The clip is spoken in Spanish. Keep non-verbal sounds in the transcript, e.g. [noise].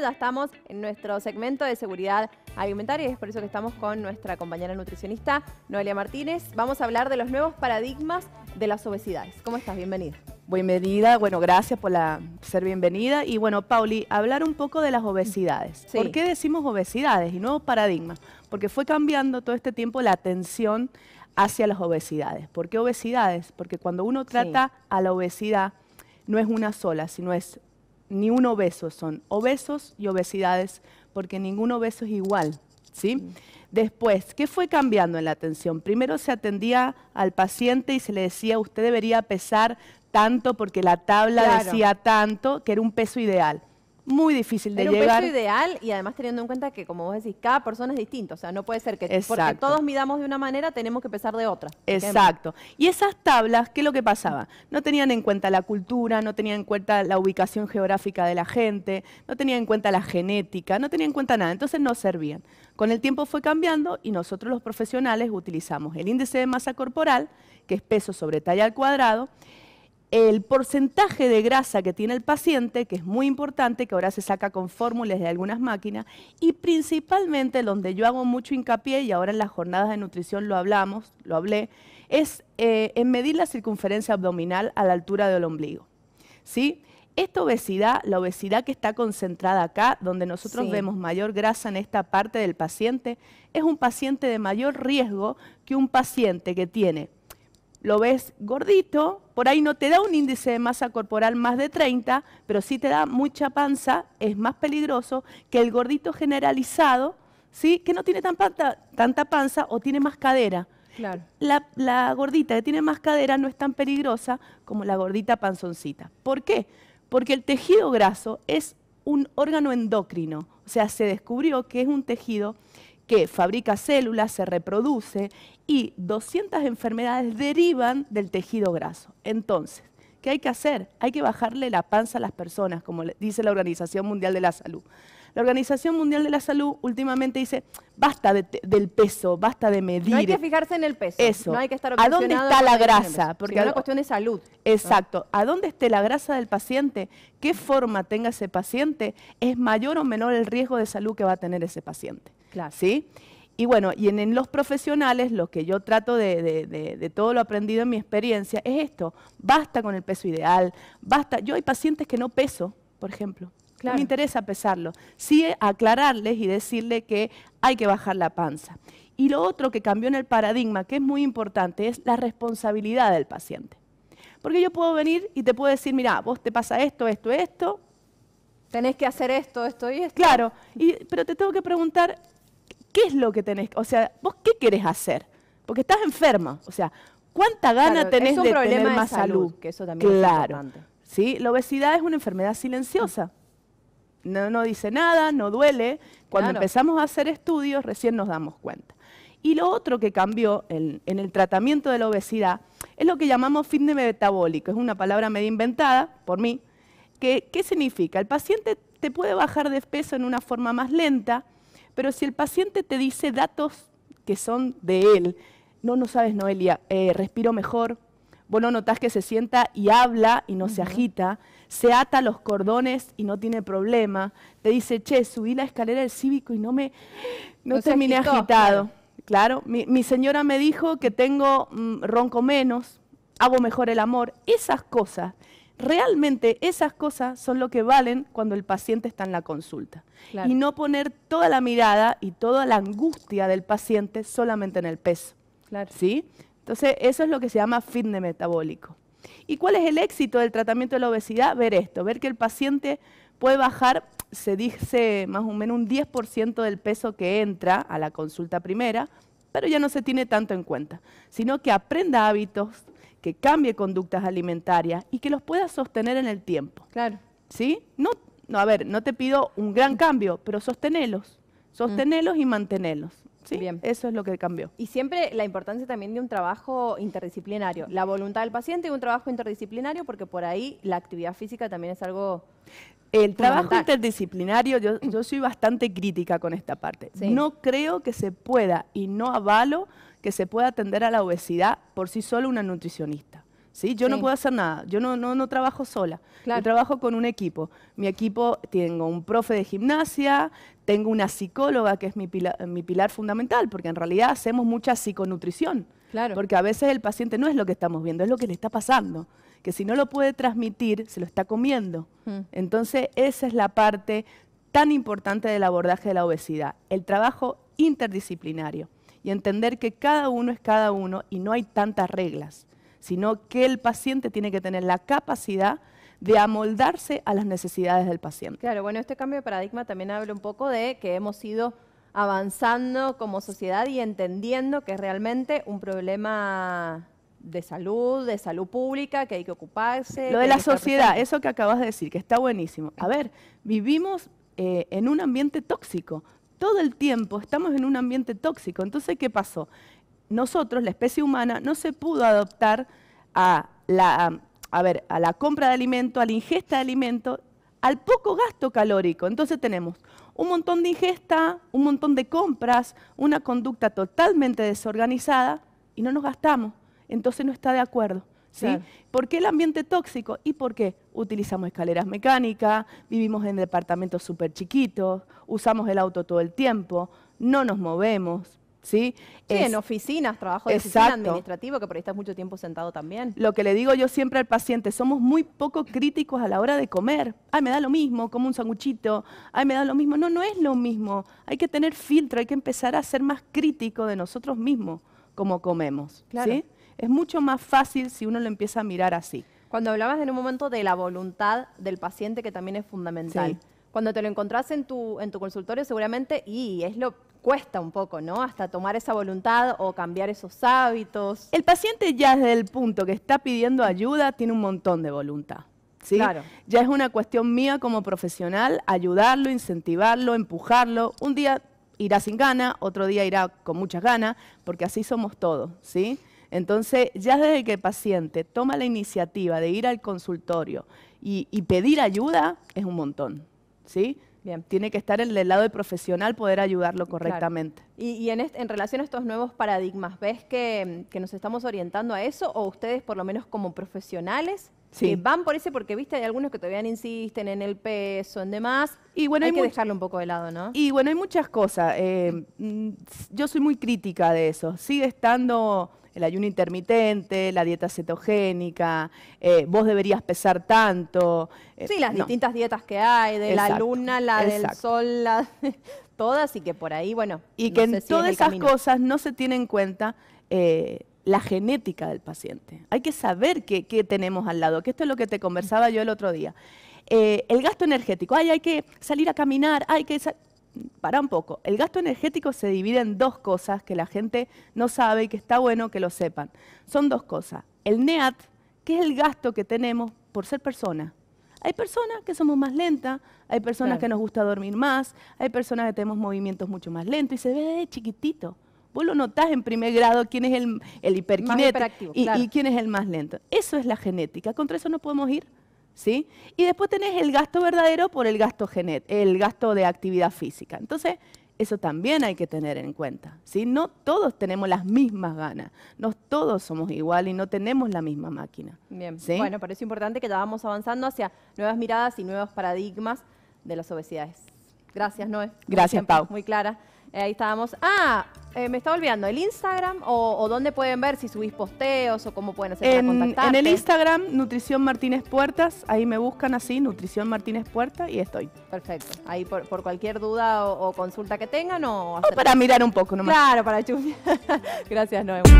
Ya estamos en nuestro segmento de seguridad alimentaria y es por eso que estamos con nuestra compañera nutricionista Noelia Martínez. Vamos a hablar de los nuevos paradigmas de las obesidades. ¿Cómo estás? Bienvenida. Bienvenida, bueno, gracias por ser bienvenida. Y bueno, Pauli, hablar un poco de las obesidades. ¿Por qué decimos obesidades y nuevos paradigmas? Porque fue cambiando todo este tiempo la atención hacia las obesidades. ¿Por qué obesidades? Porque cuando uno trata a la obesidad, no es una sola, sino es ni un obeso, son obesos y obesidades, porque ningún obeso es igual, ¿sí? Después, ¿qué fue cambiando en la atención? Primero se atendía al paciente y se le decía, usted debería pesar tanto porque la tabla decía tanto, que era un peso ideal muy difícil de Pero llegar. un peso ideal y además teniendo en cuenta que, como vos decís, cada persona es distinta. O sea, no puede ser que porque todos midamos de una manera, tenemos que pesar de otra. Exacto. Y esas tablas, ¿qué es lo que pasaba? No tenían en cuenta la cultura, no tenían en cuenta la ubicación geográfica de la gente, no tenían en cuenta la genética, no tenían en cuenta nada. Entonces no servían. Con el tiempo fue cambiando y nosotros los profesionales utilizamos el índice de masa corporal, que es peso sobre talla al cuadrado, el porcentaje de grasa que tiene el paciente, que es muy importante, que ahora se saca con fórmulas de algunas máquinas, y principalmente donde yo hago mucho hincapié, y ahora en las jornadas de nutrición lo hablamos, lo hablé, es eh, en medir la circunferencia abdominal a la altura del ombligo. ¿Sí? Esta obesidad, la obesidad que está concentrada acá, donde nosotros vemos mayor grasa en esta parte del paciente, es un paciente de mayor riesgo que un paciente que tiene lo ves gordito, por ahí no te da un índice de masa corporal más de 30, pero sí te da mucha panza, es más peligroso que el gordito generalizado, ¿sí? que no tiene tanta panza o tiene más cadera. La, la gordita que tiene más cadera no es tan peligrosa como la gordita panzoncita. ¿Por qué? Porque el tejido graso es un órgano endocrino, o sea, se descubrió que es un tejido que fabrica células, se reproduce y 200 enfermedades derivan del tejido graso. Entonces, ¿qué hay que hacer? Hay que bajarle la panza a las personas, como dice la Organización Mundial de la Salud. La Organización Mundial de la Salud últimamente dice, basta del peso, basta de medir. No hay que fijarse en el peso. Eso. No hay que estar ¿A dónde está la grasa? Porque es una cuestión de salud. Exacto. ¿A dónde esté la grasa del paciente? ¿Qué forma tenga ese paciente? ¿Es mayor o menor el riesgo de salud que va a tener ese paciente? Claro. ¿sí? Y bueno, y en, los profesionales lo que yo trato de, todo lo aprendido en mi experiencia es esto, basta con el peso ideal, basta, yo hay pacientes que no peso, por ejemplo, no me interesa pesarlo, sí aclararles y decirle que hay que bajar la panza. Y lo otro que cambió en el paradigma, que es muy importante, es la responsabilidad del paciente. Porque yo puedo venir y te puedo decir, mira, vos te pasa esto, esto, esto. Tenés que hacer esto, esto y esto. Claro, pero te tengo que preguntar, ¿qué es lo que tenés? O sea, ¿vos qué querés hacer? Porque estás enferma, o sea, ¿cuánta gana tenés de tener más salud, claro. La obesidad es una enfermedad silenciosa. No, no dice nada, no duele. Cuando empezamos a hacer estudios, recién nos damos cuenta. Y lo otro que cambió en, el tratamiento de la obesidad es lo que llamamos fitness metabólico. Es una palabra medio inventada por mí. Que, ¿Qué significa? El paciente te puede bajar de peso en una forma más lenta, pero si el paciente te dice datos que son de él, no, no sabes, Noelia, eh, respiro mejor, vos no notás que se sienta y habla y no se agita, se ata los cordones y no tiene problema, te dice, che, subí la escalera del cívico y no me, no, terminé agitado. Claro, Mi, señora me dijo que tengo mm, ronco menos, hago mejor el amor, esas cosas Realmente esas cosas son lo que valen cuando el paciente está en la consulta. Y no poner toda la mirada y toda la angustia del paciente solamente en el peso. ¿Sí? Entonces, eso es lo que se llama fitness metabólico. ¿Y cuál es el éxito del tratamiento de la obesidad? Ver esto, ver que el paciente puede bajar, se dice más o menos un 10% del peso que entra a la consulta primera, pero ya no se tiene tanto en cuenta, sino que aprenda hábitos que cambie conductas alimentarias y que los pueda sostener en el tiempo. Claro. ¿Sí? No, no a ver, no te pido un gran cambio, pero sostenelos. Sostenelos y manténelos. ¿sí? Bien. Eso es lo que cambió. Y siempre la importancia también de un trabajo interdisciplinario, la voluntad del paciente y un trabajo interdisciplinario, porque por ahí la actividad física también es algo... El trabajo interdisciplinario, yo, soy bastante crítica con esta parte. No creo que se pueda y no avalo que se pueda atender a la obesidad por sí solo una nutricionista. ¿sí? Yo no puedo hacer nada, yo no, no, no trabajo sola, yo trabajo con un equipo. Mi equipo, tengo un profe de gimnasia, tengo una psicóloga que es mi pilar, fundamental, porque en realidad hacemos mucha psiconutrición. Claro. Porque a veces el paciente no es lo que estamos viendo, es lo que le está pasando. Que si no lo puede transmitir, se lo está comiendo. Hmm. Entonces, esa es la parte tan importante del abordaje de la obesidad, el trabajo interdisciplinario y entender que cada uno es cada uno y no hay tantas reglas, sino que el paciente tiene que tener la capacidad de amoldarse a las necesidades del paciente. Claro, bueno, este cambio de paradigma también habla un poco de que hemos ido avanzando como sociedad y entendiendo que es realmente un problema de salud, de salud pública, que hay que ocuparse. Lo de la sociedad, eso que acabas de decir, que está buenísimo. A ver, vivimos eh, en un ambiente tóxico, todo el tiempo estamos en un ambiente tóxico. Entonces, ¿qué pasó? Nosotros, la especie humana, no se pudo adoptar a la, a ver, a la compra de alimento, a la ingesta de alimento, al poco gasto calórico. Entonces tenemos un montón de ingesta, un montón de compras, una conducta totalmente desorganizada y no nos gastamos. Entonces no está de acuerdo. ¿sí? ¿Por qué el ambiente tóxico? ¿Y por qué? Utilizamos escaleras mecánicas, vivimos en departamentos súper chiquitos, usamos el auto todo el tiempo, no nos movemos, ¿sí? en oficinas, trabajo de oficina administrativo, que por ahí estás mucho tiempo sentado también. Lo que le digo yo siempre al paciente, somos muy poco críticos a la hora de comer. Ay, me da lo mismo, como un sanguchito. Ay, me da lo mismo. No, no es lo mismo. Hay que tener filtro, hay que empezar a ser más crítico de nosotros mismos como comemos, claro. Es mucho más fácil si uno lo empieza a mirar así. Cuando hablabas en un momento de la voluntad del paciente, que también es fundamental. Cuando te lo encontrás en tu, en tu consultorio, seguramente, y es lo cuesta un poco, ¿no? Hasta tomar esa voluntad o cambiar esos hábitos. El paciente ya desde el punto que está pidiendo ayuda tiene un montón de voluntad. ¿sí? Claro. Ya es una cuestión mía como profesional ayudarlo, incentivarlo, empujarlo. Un día irá sin gana, otro día irá con muchas ganas, porque así somos todos, ¿sí? Entonces, ya desde que el paciente toma la iniciativa de ir al consultorio y, pedir ayuda, es un montón, ¿sí? Bien. Tiene que estar en el lado del profesional poder ayudarlo correctamente. Y, en, relación a estos nuevos paradigmas, ¿ves que, nos estamos orientando a eso o ustedes por lo menos como profesionales? van por ese porque, viste, hay algunos que todavía insisten en el peso, en demás. Y bueno, hay, que dejarlo un poco de lado, ¿no? Y bueno, hay muchas cosas. Eh, mm, yo soy muy crítica de eso. Sigue estando el ayuno intermitente, la dieta cetogénica, eh, vos deberías pesar tanto. Eh, sí, las distintas dietas que hay, de la luna, la del sol, [laughs] todas, y que por ahí, bueno. Y que en todas esas cosas no se tiene en cuenta. Eh, la genética del paciente. Hay que saber qué, tenemos al lado, que esto es lo que te conversaba yo el otro día. el gasto energético, hay que salir a caminar, hay que para un poco, el gasto energético se divide en dos cosas que la gente no sabe y que está bueno que lo sepan. Son dos cosas. El NEAT, que es el gasto que tenemos por ser persona. Hay personas que somos más lentas, hay personas que nos gusta dormir más, hay personas que tenemos movimientos mucho más lentos y se ve de chiquitito. Vos lo notás en primer grado quién es el, el y quién es el más lento. Eso es la genética. Contra eso no podemos ir. ¿sí? Y después tenés el gasto verdadero por el gasto, genet el gasto de actividad física. Entonces, eso también hay que tener en cuenta. No todos tenemos las mismas ganas, no todos somos igual y no tenemos la misma máquina. Bien, bueno, parece importante que ya vamos avanzando hacia nuevas miradas y nuevos paradigmas de las obesidades. Gracias, Noé. Gracias, Pau. Muy clara. Eh, ahí estábamos. Ah, eh, me estaba olvidando, ¿el Instagram o, dónde pueden ver si subís posteos o cómo pueden hacer en, En el Instagram, Nutrición Martínez Puertas, ahí me buscan así, Nutrición Martínez Puertas y estoy. Perfecto, ahí por, cualquier duda o, consulta que tengan o... para mirar un poco nomás. Claro, para chupar. [laughs] Gracias, Noemí.